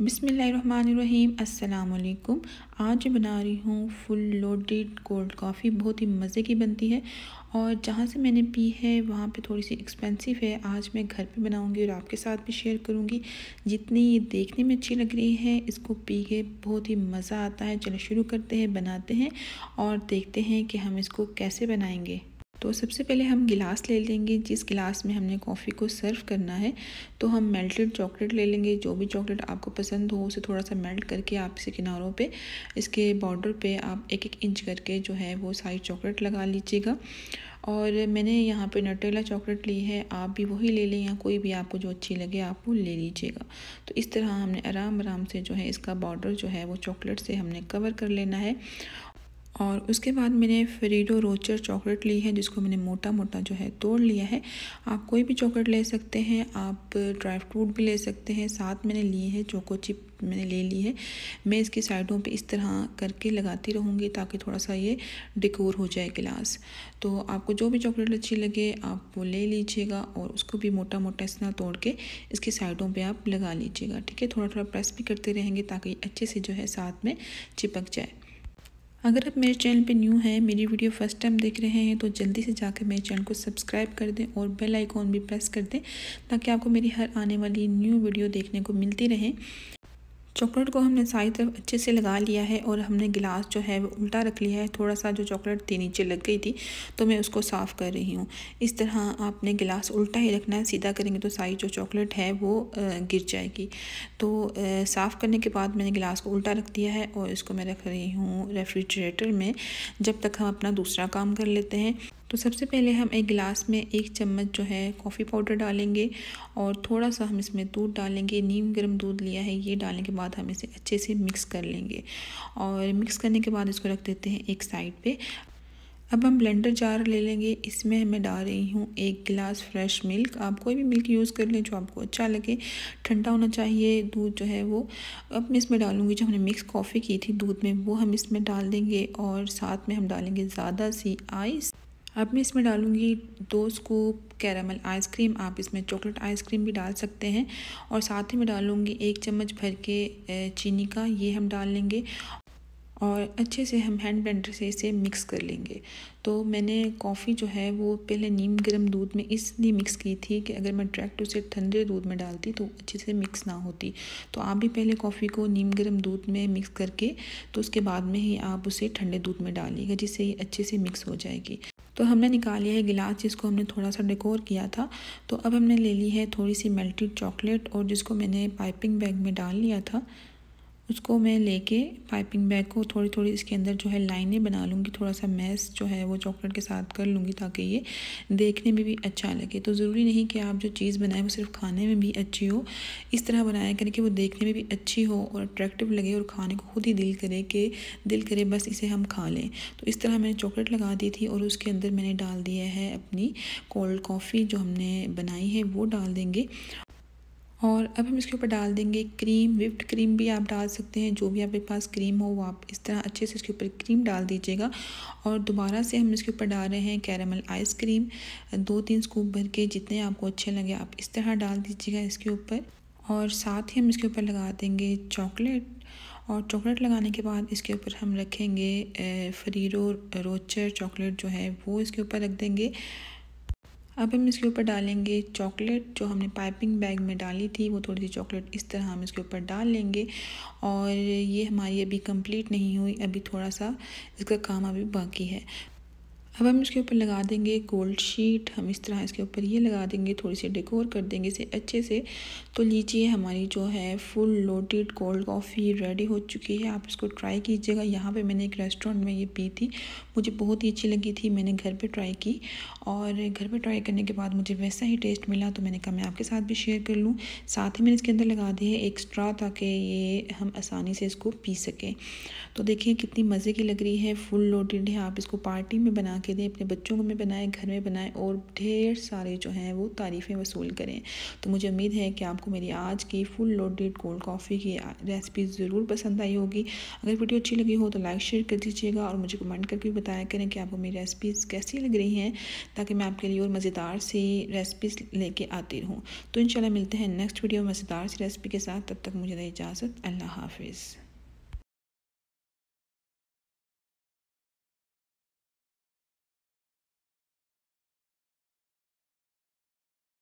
बिसमीम् अल्लाम आज बना रही हूँ फुल लोडेड कोल्ड कॉफ़ी बहुत ही मज़े की बनती है और जहाँ से मैंने पी है वहाँ पे थोड़ी सी एक्सपेंसिव है आज मैं घर पे बनाऊँगी और आपके साथ भी शेयर करूँगी जितनी ये देखने में अच्छी लग रही है इसको पी के बहुत ही मज़ा आता है चलो शुरू करते हैं बनाते हैं और देखते हैं कि हम इसको कैसे बनाएँगे तो सबसे पहले हम गिलास ले लेंगे जिस गिलास में हमने कॉफ़ी को सर्व करना है तो हम मेल्टेड चॉकलेट ले लेंगे जो भी चॉकलेट आपको पसंद हो उसे थोड़ा सा मेल्ट करके आप इसे किनारों पे इसके बॉर्डर पे आप एक एक इंच करके जो है वो सारी चॉकलेट लगा लीजिएगा और मैंने यहाँ पे नटेला चॉकलेट ली है आप भी वही ले लें या कोई भी आपको जो अच्छी लगे आप वो ले लीजिएगा तो इस तरह हमने आराम आराम से जो है इसका बॉर्डर जो है वो चॉकलेट से हमने कवर कर लेना है और उसके बाद मैंने फ्रीडो रोचर चॉकलेट ली है जिसको मैंने मोटा मोटा जो है तोड़ लिया है आप कोई भी चॉकलेट ले सकते हैं आप ड्राई फ्रूट भी ले सकते हैं साथ मैंने लिए हैं चोको चिप मैंने ले ली है मैं इसकी साइडों पे इस तरह करके लगाती रहूँगी ताकि थोड़ा सा ये डिकोर हो जाए गिलास तो आपको जो भी चॉकलेट अच्छी लगे आप वो ले लीजिएगा और उसको भी मोटा मोटा इस तरह तोड़ के इसकी साइडों पे आप लगा लीजिएगा ठीक है थोड़ा थोड़ा प्रेस भी करते रहेंगे ताकि अच्छे से जो है साथ में चिपक जाए अगर आप मेरे चैनल पे न्यू हैं मेरी वीडियो फर्स्ट टाइम देख रहे हैं तो जल्दी से जाकर मेरे चैनल को सब्सक्राइब कर दें और बेल आइकॉन भी प्रेस कर दें ताकि आपको मेरी हर आने वाली न्यू वीडियो देखने को मिलती रहे चॉकलेट को हमने सारी तरफ अच्छे से लगा लिया है और हमने गिलास जो है वो उल्टा रख लिया है थोड़ा सा जो चॉकलेट थी नीचे लग गई थी तो मैं उसको साफ़ कर रही हूँ इस तरह आपने गिलास उल्टा ही रखना है सीधा करेंगे तो सारी जो चॉकलेट है वो गिर जाएगी तो साफ़ करने के बाद मैंने गिलास को उल्टा रख दिया है और इसको मैं रख रही हूँ रेफ्रिजरेटर में जब तक हम अपना दूसरा काम कर लेते हैं तो सबसे पहले हम एक गिलास में एक चम्मच जो है कॉफ़ी पाउडर डालेंगे और थोड़ा सा हम इसमें दूध डालेंगे नीम गर्म दूध लिया है ये डालने के बाद हम इसे अच्छे से मिक्स कर लेंगे और मिक्स करने के बाद इसको रख देते हैं एक साइड पर अब हम ब्लेंडर जार ले लेंगे इसमें मैं डाल रही हूँ एक गिलास फ्रेश मिल्क आप कोई भी मिल्क यूज़ कर लें जो आपको अच्छा लगे ठंडा होना चाहिए दूध जो है वो अब मैं इसमें डालूँगी जो हमने मिक्स कॉफ़ी की थी दूध में वो हम इसमें डाल देंगे और साथ में हम डालेंगे ज़्यादा सी आइस अब मैं इसमें डालूँगी दो स्कूप कैरामल आइसक्रीम आप इसमें चॉकलेट आइसक्रीम भी डाल सकते हैं और साथ ही मैं डालूँगी एक चम्मच भर के चीनी का ये हम डाल लेंगे और अच्छे से हम हैंड ब्लेंडर से इसे मिक्स कर लेंगे तो मैंने कॉफ़ी जो है वो पहले नीम गर्म दूध में इसलिए मिक्स की थी कि अगर मैं डायरेक्ट उसे ठंडे दूध में डालती तो अच्छे से मिक्स ना होती तो आप भी पहले कॉफ़ी को नीम गर्म दूध में मिक्स करके तो उसके बाद में ही आप उसे ठंडे दूध में डालिएगा जिससे ये अच्छे से मिक्स हो जाएगी तो हमने निकाल लिया है गिलास जिसको हमने थोड़ा सा डेकोर किया था तो अब हमने ले ली है थोड़ी सी मेल्टेड चॉकलेट और जिसको मैंने पाइपिंग बैग में डाल लिया था उसको मैं लेके पाइपिंग बैग को थोड़ी थोड़ी इसके अंदर जो है लाइनें बना लूँगी थोड़ा सा मैस जो है वो चॉकलेट के साथ कर लूँगी ताकि ये देखने में भी अच्छा लगे तो ज़रूरी नहीं कि आप जो चीज़ बनाएं वो सिर्फ खाने में भी अच्छी हो इस तरह बनाया करें कि वो देखने में भी अच्छी हो और अट्रैक्टिव लगे और खाने को खुद ही दिल करे कि दिल करे बस इसे हम खा लें तो इस तरह मैंने चॉकलेट लगा दी थी और उसके अंदर मैंने डाल दिया है अपनी कोल्ड कॉफ़ी जो हमने बनाई है वो डाल देंगे और अब हम इसके ऊपर डाल देंगे क्रीम विप्ड क्रीम भी आप डाल सकते हैं जो भी आपके पास क्रीम हो वो आप इस तरह अच्छे से इसके ऊपर क्रीम डाल दीजिएगा और दोबारा से हम इसके ऊपर डाल रहे हैं कैरामल आइसक्रीम दो तीन स्कूप भर के जितने आपको अच्छे लगे आप इस तरह डाल दीजिएगा इसके ऊपर और साथ ही हम इसके ऊपर लगा देंगे चॉकलेट और चॉकलेट लगाने के बाद इसके ऊपर हम रखेंगे फरीरो रोचर चॉकलेट जो है वो इसके ऊपर रख देंगे अब हम इसके ऊपर डालेंगे चॉकलेट जो हमने पाइपिंग बैग में डाली थी वो थोड़ी सी चॉकलेट इस तरह हम इसके ऊपर डाल लेंगे और ये हमारी अभी कंप्लीट नहीं हुई अभी थोड़ा सा इसका काम अभी बाकी है अब हम इसके ऊपर लगा देंगे गोल्ड शीट हम इस तरह इसके ऊपर ये लगा देंगे थोड़ी सी डेकोर कर देंगे इसे अच्छे से तो लीजिए हमारी जो है full loaded cold coffee ready हो चुकी है आप इसको ट्राई कीजिएगा यहाँ पे मैंने एक रेस्टोरेंट में ये पी थी मुझे बहुत ही अच्छी लगी थी मैंने घर पे ट्राई की और घर पे ट्राई करने के बाद मुझे वैसा ही टेस्ट मिला तो मैंने कहा मैं आपके साथ भी शेयर कर लूँ साथ ही मैंने इसके अंदर लगा दी है एक्स्ट्रा ताकि ये हम आसानी से इसको पी सकें तो देखिए कितनी मज़े की लग रही है फुल लोडेड है आप इसको पार्टी में बना के मौके दें अपने बच्चों को में बनाएं घर में बनाएं और ढेर सारे जो हैं वो तारीफ़ें वसूल करें तो मुझे उम्मीद है कि आपको मेरी आज की फुल लोडेड कोल्ड कॉफ़ी की रेसिपी ज़रूर पसंद आई होगी अगर वीडियो अच्छी लगी हो तो लाइक शेयर कर दीजिएगा और मुझे कमेंट करके बताया करें कि आपको मेरी रेसिपीज़ कैसी लग रही हैं ताकि मैं आपके लिए और मज़ेदार सी रेसिपीज़ लेके आती रहूँ तो इन मिलते हैं नेक्स्ट वीडियो मज़ेदार सी रेसिपी के साथ तब तक मुझे इजाज़त अल्लाह हाफिज़